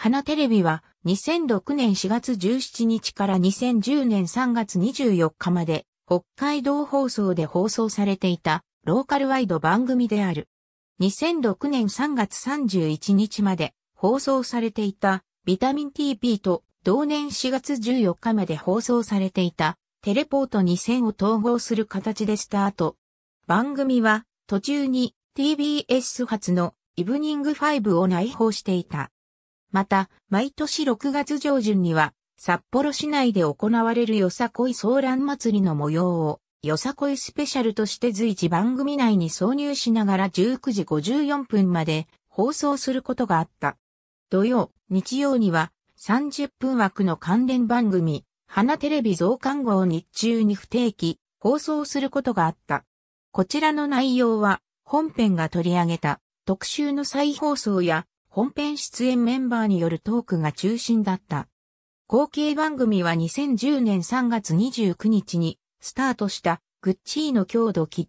花テレビは2006年4月17日から2010年3月24日まで北海道放送で放送されていたローカルワイド番組である。2006年3月31日まで放送されていたビタミン TP と同年4月14日まで放送されていたテレポート2000を統合する形でスタート。番組は途中に TBS 発のイブニング5を内包していた。また、毎年6月上旬には、札幌市内で行われるよさこい騒乱祭りの模様を、よさこいスペシャルとして随時番組内に挿入しながら19時54分まで放送することがあった。土曜、日曜には30分枠の関連番組、花テレビ増刊号日中に不定期放送することがあった。こちらの内容は本編が取り上げた特集の再放送や本編出演メンバーによるトークが中心だった。後継番組は2010年3月29日にスタートしたグッチーの強度期。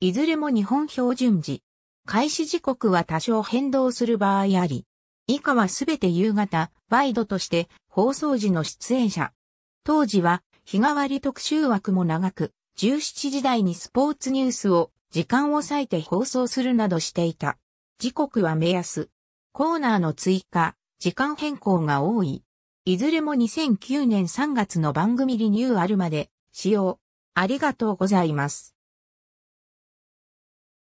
いずれも日本標準時。開始時刻は多少変動する場合あり。以下はすべて夕方、ワイドとして放送時の出演者。当時は日替わり特集枠も長く、17時台にスポーツニュースを時間を割いて放送するなどしていた。時刻は目安。コーナーの追加、時間変更が多い。いずれも2009年3月の番組リニューアルまで使用。ありがとうございます。